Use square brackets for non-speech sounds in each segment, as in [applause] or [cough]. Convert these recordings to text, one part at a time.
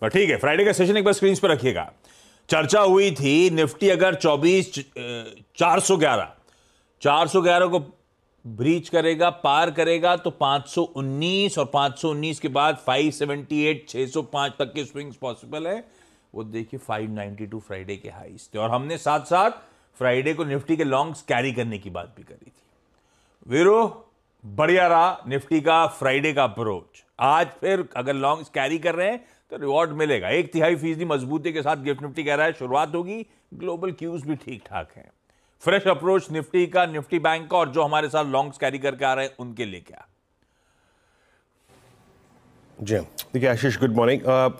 पर ठीक है फ्राइडे का सेशन एक बार स्क्रीन पर रखिएगा चर्चा हुई थी निफ्टी अगर 24 सौ ग्यारह को ब्रीच करेगा पार करेगा तो 519 और 519 के बाद 578 605 तक के स्विंग्स पॉसिबल है वो देखिए 592 फ्राइडे के हाइस थे और हमने साथ साथ फ्राइडे को निफ्टी के लॉन्ग्स कैरी करने की बात भी करी थी वीरो बढ़िया रहा निफ्टी का फ्राइडे का अप्रोच आज फिर अगर लॉन्ग्स कैरी कर रहे हैं तो रिवॉर्ड मिलेगा एक तिहाई फीसदी मजबूती के साथ गिफ्ट निफ्टी कह रहा है शुरुआत होगी ग्लोबल क्यूज भी ठीक ठाक हैं फ्रेश अप्रोच निफ्टी का निफ्टी बैंक का और जो हमारे साथ लॉन्ग्स कैरी करके आ रहे हैं उनके लिए क्या जी हाँ। देखिए आशीष गुड मॉर्निंग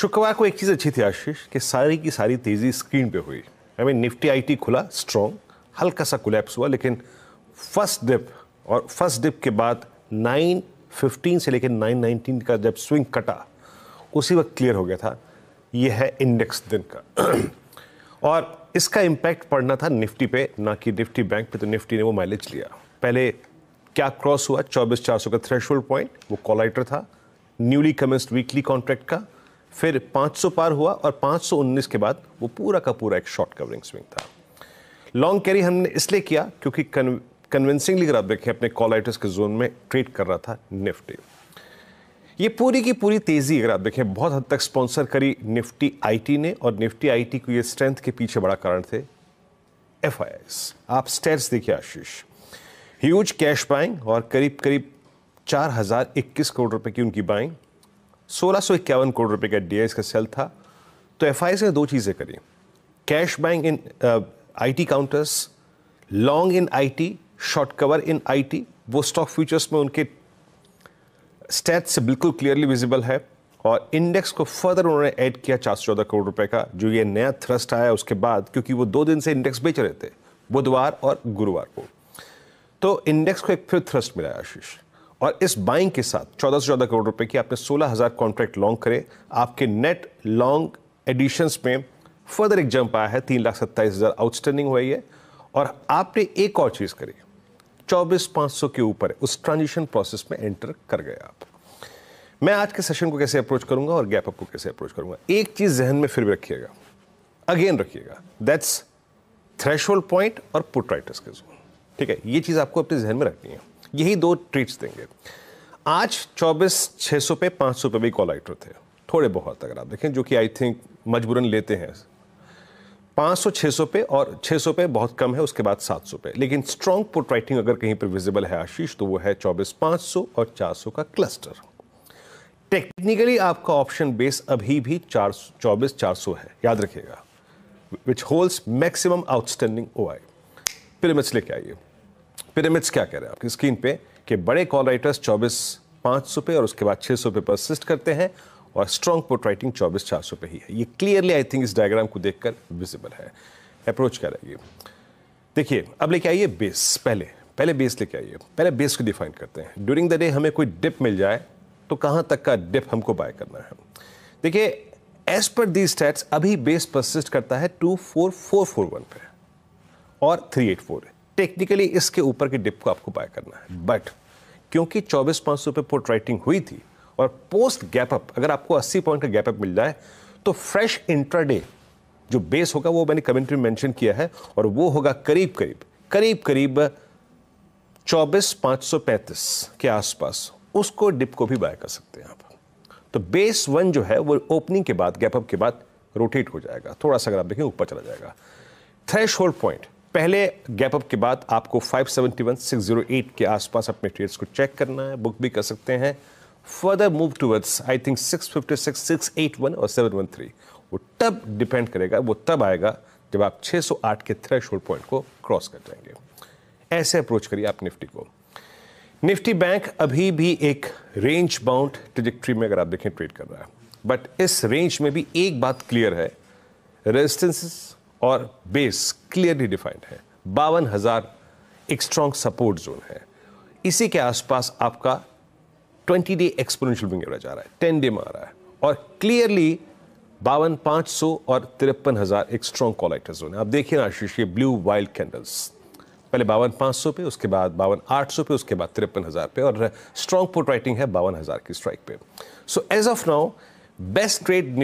शुक्रवार को एक चीज़ अच्छी थी आशीष कि सारी की सारी तेज़ी स्क्रीन पे हुई आई मीन निफ्टी आईटी खुला स्ट्रॉन्ग हल्का सा कोलेप्स हुआ लेकिन फर्स्ट डिप और फर्स्ट डिप के बाद 915 से लेकर 919 का जब स्विंग कटा उसी वक्त क्लियर हो गया था ये है इंडेक्स दिन का [clears throat] और इसका इम्पैक्ट पड़ना था निफ्टी पे ना कि निफ्टी बैंक पे तो निफ्टी ने वो माइलेज लिया पहले क्या क्रॉस हुआ चौबीस चार सौ का थ्रेश पॉइंट वो कॉलाइटर था न्यूली कमेंस्ड वीकली कॉन्ट्रैक्ट का फिर 500 पार हुआ और 519 के बाद वो पूरा का पूरा एक शॉर्ट कवरिंग स्विंग था लॉन्ग कैरी हमने इसलिए किया क्योंकि कन्विंसिंगली अगर आप देखें अपने कॉलाइटर्स के जोन में ट्रेड कर रहा था निफ्टी ये पूरी की पूरी तेज़ी अगर आप देखें बहुत हद तक स्पॉन्सर करी निफ्टी आईटी ने और निफ्टी आईटी को ये स्ट्रेंथ के पीछे बड़ा कारण थे एफ आप स्टेट्स देखिए आशीष ह्यूज कैश बाइंग और करीब करीब चार हजार इक्कीस करोड़ रुपए की उनकी बाइंग सोलह इक्यावन करोड़ रुपए का डी का सेल था तो एफ ने दो चीज़ें करी cash buying in IT counters long in IT short cover in IT वो स्टॉक फ्यूचर्स में उनके स्टेट से बिल्कुल क्लियरली विजिबल है और इंडेक्स को फर्दर उन्होंने ऐड किया चार सौ चौदह करोड़ रुपए का जो ये नया थ्रस्ट आया उसके बाद क्योंकि वो दो दिन से इंडेक्स बेच रहे थे बुधवार और गुरुवार को तो इंडेक्स को एक फिर थ्रस्ट मिला आशीष और इस बाइंग के साथ चौदह सौ चौदह करोड़ रुपए की आपने सोलह हज़ार कॉन्ट्रैक्ट लॉन्ग करे आपके नेट लॉन्ग एडिशंस में फर्दर एक जंप आया है तीन लाख सत्ताईस हज़ार आउटस्टैंडिंग हुई है और आपने एक और चीज़ करी चौबीस पांच सौ के ऊपर है उस ट्रांजिशन प्रोसेस में एंटर कर गए आप मैं आज के सेशन को कैसे अप्रोच करूंगा और गैप अप को कैसे अप्रोच करूंगा एक चीज़ जहन में फिर भी रखिएगा अगेन रखिएगा दैट्स थ्रेश पॉइंट और पुट राइटर्स के जोन ठीक है ये चीज़ आपको अपने जहन में रखनी है यही दो ट्रीट्स देंगे आज चौबीस छः सौ पे पाँच सौ पे भी कॉल आइटर थे थोड़े बहुत अगर आप देखें जो कि आई थिंक मजबूरन लेते हैं 500 600 पे और 600 पे बहुत कम है उसके बाद 700 पे लेकिन स्ट्रॉन्ग पुट राइटिंग अगर कहीं पर विजिबल है आशीष तो वो है 24 500 और 400 का क्लस्टर टेक्निकली आपका ऑप्शन बेस अभी भी चार चौबीस चार सौ है याद रखिएगा which holds maximum outstanding O I pyramids लेके आइए पिरामिड्स क्या कह रहे हैं आपकी स्क्रीन पे कि बड़े कॉल राइटर्स चौबीस पाँच सौ पे और उसके बाद छः सौ पे परसिस्ट करते हैं और स्ट्रॉन्ग पोर्ट राइटिंग चौबीस चार सौ पर ही है ये क्लियरली आई थिंक इस डायग्राम को देखकर विजिबल है अप्रोच क्या रहेगी देखिए अब लेके आइए बेस पहले पहले बेस लेके आइए पहले बेस को डिफाइन करते हैं ड्यूरिंग द डे हमें कोई डिप मिल जाए तो कहाँ तक का डिप हमको बाय करना है देखिए एज पर दी स्टैट्स अभी बेस परसिस्ट करता है two four four four one पे और थ्री एट फोर टेक्निकली इसके ऊपर के डिप को आपको बाय करना है बट क्योंकि चौबीस पाँच सौ पे पोर्ट राइटिंग हुई थी और पोस्ट गैप अप अगर आपको 80 पॉइंट का गैप अप मिल जाए तो फ्रेश इंट्राडे जो बेस होगा वो मैंने कमेंट्री में मेंशन किया है और वो होगा करीब करीब करीब करीब चौबीस पाँच सौ पैंतीस के आसपास उसको डिप को भी बाय कर सकते हैं आप तो बेस वन जो है वो ओपनिंग के बाद गैप अप के बाद रोटेट हो जाएगा थोड़ा सा अगर आप देखें ऊपर चला जाएगा थ्रेश होल्ड पॉइंट पहले गैप अप के बाद आपको 571, 608 के आसपास अपने ट्रेड्स को चेक करना है बुक भी कर सकते हैं further move towards I think six six six fifty eight one और सेवन वन थ्री वो तब डिपेंड करेगा वो तब आएगा जब आप 608 के थ्रेश पॉइंट को क्रॉस कर जाएंगे ऐसे अप्रोच करिए आप निफ्टी को निफ्टी बैंक अभी भी एक रेंज बाउंड ट्रिजेक्ट्री में अगर आप देखें ट्रेड कर रहा है बट इस रेंज में भी एक बात क्लियर है रेजिस्टेंसेस और बेस क्लियरली डिफाइंड है बावन हज़ार एक स्ट्रॉन्ग सपोर्ट जोन है इसी के आसपास आपका ट्वेंटी डे एक्सपोनेंशियल में गिरा जा रहा है टेन डे में आ रहा है और क्लियरली बावन पाँच सौ और तिरपन हज़ार एक स्ट्रॉन्ग कॉल जोन है आप देखिए ना आशीष ये ब्लू वाइल्ड कैंडल्स पहले बावन पाँच सौ पे उसके बाद बावन आठ सौ पे उसके बाद तिरपन हज़ार पे और स्ट्रॉन्ग पोर्ट राइटिंग है बावन हज़ार की स्ट्राइक पे so as of now best trade